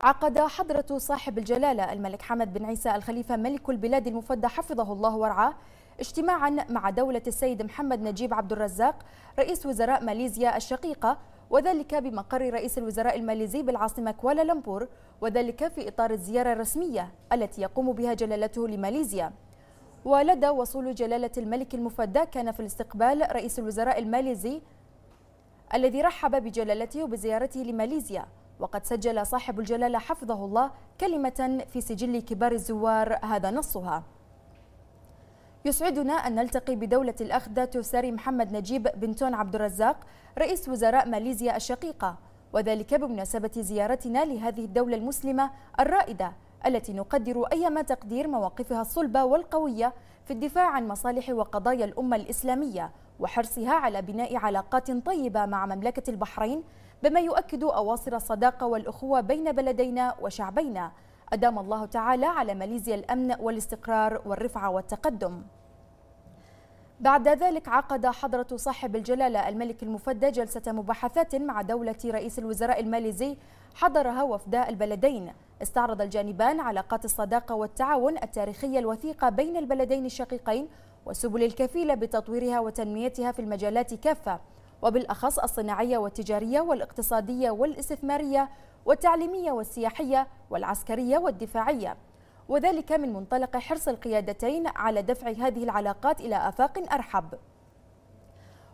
عقد حضرة صاحب الجلالة الملك حمد بن عيسى الخليفة ملك البلاد المفدى حفظه الله ورعاه اجتماعا مع دولة السيد محمد نجيب عبد الرزاق رئيس وزراء ماليزيا الشقيقة وذلك بمقر رئيس الوزراء الماليزي بالعاصمة كوالالمبور وذلك في إطار الزيارة الرسمية التي يقوم بها جلالته لماليزيا ولدى وصول جلالة الملك المفدى كان في الاستقبال رئيس الوزراء الماليزي الذي رحب بجلالته وبزيارته لماليزيا وقد سجل صاحب الجلالة حفظه الله كلمة في سجل كبار الزوار هذا نصها يسعدنا أن نلتقي بدولة الأخ داتو ساري محمد نجيب بنتون عبد الرزاق رئيس وزراء ماليزيا الشقيقة وذلك بمناسبة زيارتنا لهذه الدولة المسلمة الرائدة التي نقدر أيما تقدير مواقفها الصلبة والقوية في الدفاع عن مصالح وقضايا الأمة الإسلامية وحرصها على بناء علاقات طيبة مع مملكة البحرين بما يؤكد أواصر الصداقة والأخوة بين بلدينا وشعبينا أدام الله تعالى على ماليزيا الأمن والاستقرار والرفعة والتقدم بعد ذلك عقد حضرة صاحب الجلالة الملك المفدى جلسة مباحثات مع دولة رئيس الوزراء الماليزي حضرها وفداء البلدين استعرض الجانبان علاقات الصداقة والتعاون التاريخية الوثيقة بين البلدين الشقيقين والسبل الكفيلة بتطويرها وتنميتها في المجالات كافة وبالأخص الصناعية والتجارية والاقتصادية والاستثمارية والتعليمية والسياحية والعسكرية والدفاعية وذلك من منطلق حرص القيادتين على دفع هذه العلاقات إلى آفاق أرحب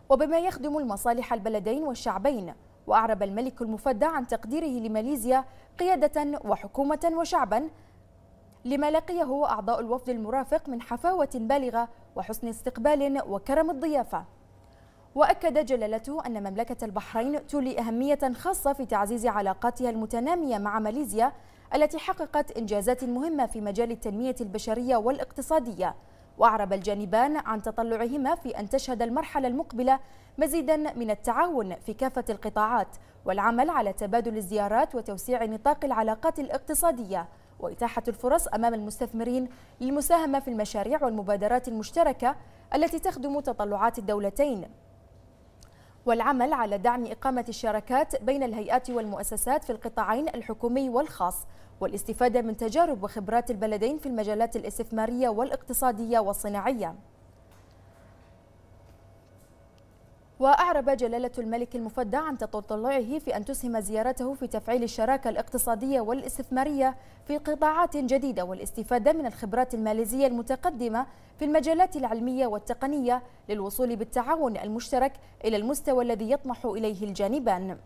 وبما يخدم المصالح البلدين والشعبين وأعرب الملك المفدى عن تقديره لماليزيا قيادة وحكومة وشعبا لما لقيه أعضاء الوفد المرافق من حفاوة بالغة وحسن استقبال وكرم الضيافة وأكد جلالته أن مملكة البحرين تولي أهمية خاصة في تعزيز علاقاتها المتنامية مع ماليزيا التي حققت إنجازات مهمة في مجال التنمية البشرية والاقتصادية وأعرب الجانبان عن تطلعهما في أن تشهد المرحلة المقبلة مزيدا من التعاون في كافة القطاعات والعمل على تبادل الزيارات وتوسيع نطاق العلاقات الاقتصادية وإتاحة الفرص أمام المستثمرين للمساهمة في المشاريع والمبادرات المشتركة التي تخدم تطلعات الدولتين والعمل على دعم إقامة الشراكات بين الهيئات والمؤسسات في القطاعين الحكومي والخاص والاستفادة من تجارب وخبرات البلدين في المجالات الاستثمارية والاقتصادية والصناعية وأعرب جلالة الملك المفدى عن تطلعه في أن تسهم زيارته في تفعيل الشراكة الاقتصادية والاستثمارية في قطاعات جديدة والاستفادة من الخبرات الماليزية المتقدمة في المجالات العلمية والتقنية للوصول بالتعاون المشترك إلى المستوى الذي يطمح إليه الجانبان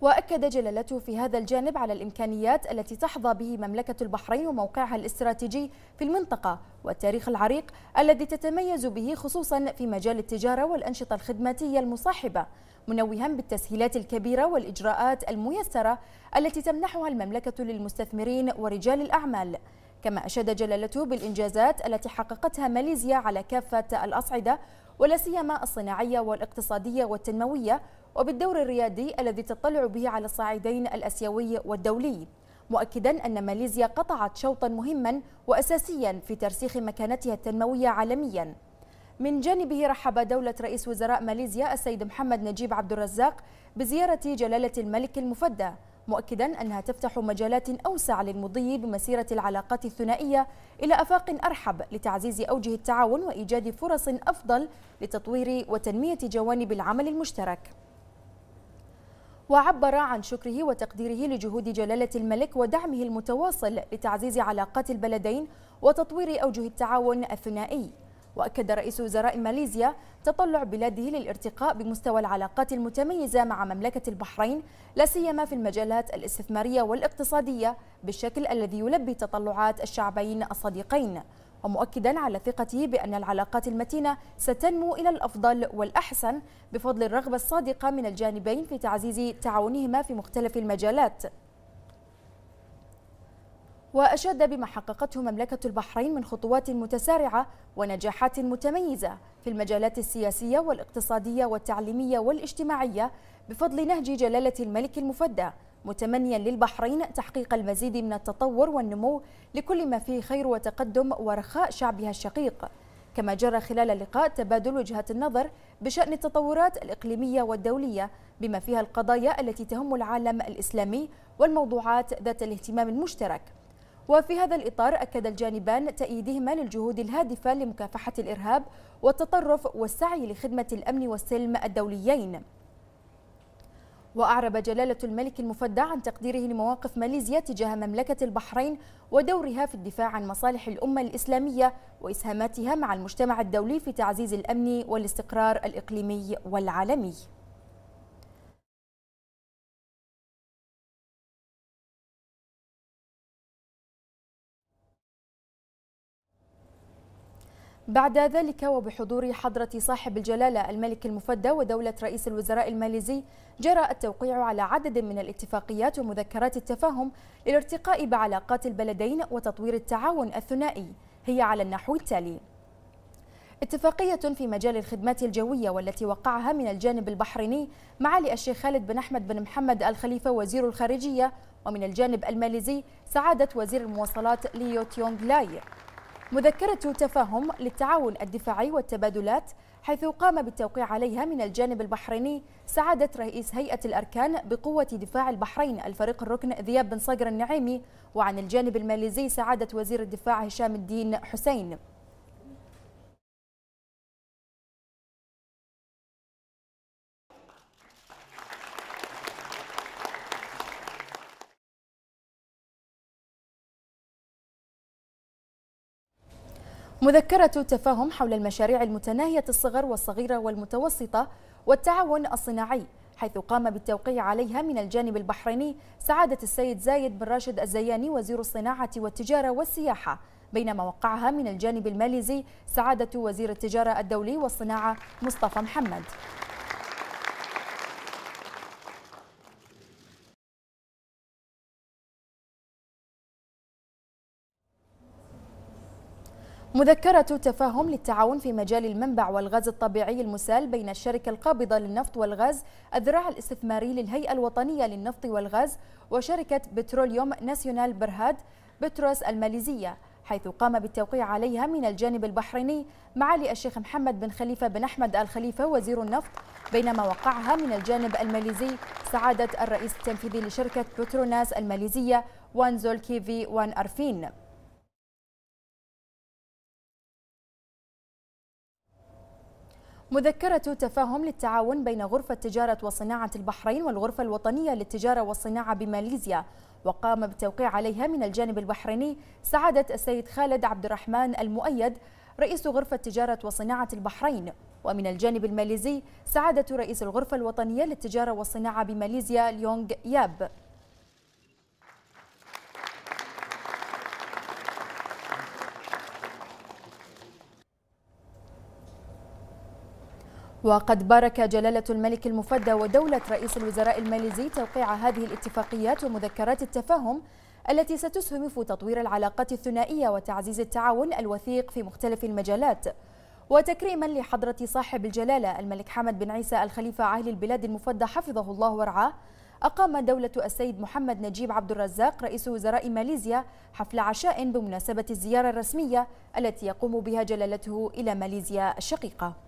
وأكد جلالته في هذا الجانب على الإمكانيات التي تحظى به مملكة البحرين وموقعها الاستراتيجي في المنطقة والتاريخ العريق الذي تتميز به خصوصا في مجال التجارة والأنشطة الخدماتية المصاحبة منوها بالتسهيلات الكبيرة والإجراءات الميسرة التي تمنحها المملكة للمستثمرين ورجال الأعمال كما أشاد جلالته بالإنجازات التي حققتها ماليزيا على كافة الأصعدة ولا سيما الصناعية والاقتصادية والتنموية وبالدور الريادي الذي تطلع به على الصعيدين الأسيوي والدولي مؤكدا أن ماليزيا قطعت شوطا مهما وأساسيا في ترسيخ مكانتها التنموية عالميا من جانبه رحب دولة رئيس وزراء ماليزيا السيد محمد نجيب عبد الرزاق بزيارة جلالة الملك المفدى مؤكدا أنها تفتح مجالات أوسع للمضي بمسيرة العلاقات الثنائية إلى أفاق أرحب لتعزيز أوجه التعاون وإيجاد فرص أفضل لتطوير وتنمية جوانب العمل المشترك وعبر عن شكره وتقديره لجهود جلالة الملك ودعمه المتواصل لتعزيز علاقات البلدين وتطوير أوجه التعاون الثنائي وأكد رئيس وزراء ماليزيا تطلع بلاده للارتقاء بمستوى العلاقات المتميزة مع مملكة البحرين لا سيما في المجالات الاستثمارية والاقتصادية بالشكل الذي يلبي تطلعات الشعبين الصديقين ومؤكدا على ثقته بأن العلاقات المتينة ستنمو إلى الأفضل والأحسن بفضل الرغبة الصادقة من الجانبين في تعزيز تعاونهما في مختلف المجالات وأشاد بما حققته مملكة البحرين من خطوات متسارعة ونجاحات متميزة في المجالات السياسية والاقتصادية والتعليمية والاجتماعية بفضل نهج جلالة الملك المفدى متمنيا للبحرين تحقيق المزيد من التطور والنمو لكل ما فيه خير وتقدم ورخاء شعبها الشقيق كما جرى خلال اللقاء تبادل وجهات النظر بشأن التطورات الإقليمية والدولية بما فيها القضايا التي تهم العالم الإسلامي والموضوعات ذات الاهتمام المشترك وفي هذا الإطار أكد الجانبان تأييدهما للجهود الهادفة لمكافحة الإرهاب والتطرف والسعي لخدمة الأمن والسلم الدوليين وأعرب جلالة الملك المفدى عن تقديره لمواقف ماليزيا تجاه مملكة البحرين ودورها في الدفاع عن مصالح الأمة الإسلامية وإسهاماتها مع المجتمع الدولي في تعزيز الأمن والاستقرار الإقليمي والعالمي بعد ذلك وبحضور حضرة صاحب الجلالة الملك المفدى ودولة رئيس الوزراء الماليزي جرى التوقيع على عدد من الاتفاقيات ومذكرات التفاهم للارتقاء بعلاقات البلدين وتطوير التعاون الثنائي هي على النحو التالي اتفاقية في مجال الخدمات الجوية والتي وقعها من الجانب البحريني معالي الشيخ خالد بن أحمد بن محمد الخليفة وزير الخارجية ومن الجانب الماليزي سعادة وزير المواصلات ليو تيونغ لاي مذكرة تفاهم للتعاون الدفاعي والتبادلات حيث قام بالتوقيع عليها من الجانب البحريني سعادة رئيس هيئة الأركان بقوة دفاع البحرين الفريق الركن ذياب بن صقر النعيمي وعن الجانب الماليزي سعادة وزير الدفاع هشام الدين حسين مذكرة تفاهم حول المشاريع المتناهية الصغر والصغيرة والمتوسطة والتعاون الصناعي حيث قام بالتوقيع عليها من الجانب البحريني سعادة السيد زايد بن راشد الزياني وزير الصناعة والتجارة والسياحة بينما وقعها من الجانب الماليزي سعادة وزير التجارة الدولي والصناعة مصطفى محمد مذكرة تفاهم للتعاون في مجال المنبع والغاز الطبيعي المسال بين الشركة القابضة للنفط والغاز الذراع الاستثماري للهيئة الوطنية للنفط والغاز وشركة بتروليوم ناسيونال برهاد بتروس الماليزية حيث قام بالتوقيع عليها من الجانب البحريني معالي الشيخ محمد بن خليفة بن أحمد الخليفة وزير النفط بينما وقعها من الجانب الماليزي سعادة الرئيس التنفيذي لشركة بتروناس الماليزية وانزول كيفي وان أرفين مذكرة تفاهم للتعاون بين غرفة تجارة وصناعة البحرين والغرفة الوطنية للتجارة والصناعة بماليزيا وقام بالتوقيع عليها من الجانب البحريني سعادة السيد خالد عبد الرحمن المؤيد رئيس غرفة تجارة وصناعة البحرين ومن الجانب الماليزي سعادة رئيس الغرفة الوطنية للتجارة والصناعة بماليزيا ليونغ ياب وقد بارك جلالة الملك المفدى ودولة رئيس الوزراء الماليزي توقيع هذه الاتفاقيات ومذكرات التفاهم التي ستسهم في تطوير العلاقات الثنائية وتعزيز التعاون الوثيق في مختلف المجالات وتكريما لحضرة صاحب الجلالة الملك حمد بن عيسى الخليفة عاهل البلاد المفدى حفظه الله ورعاه أقام دولة السيد محمد نجيب عبد الرزاق رئيس وزراء ماليزيا حفل عشاء بمناسبة الزيارة الرسمية التي يقوم بها جلالته إلى ماليزيا الشقيقة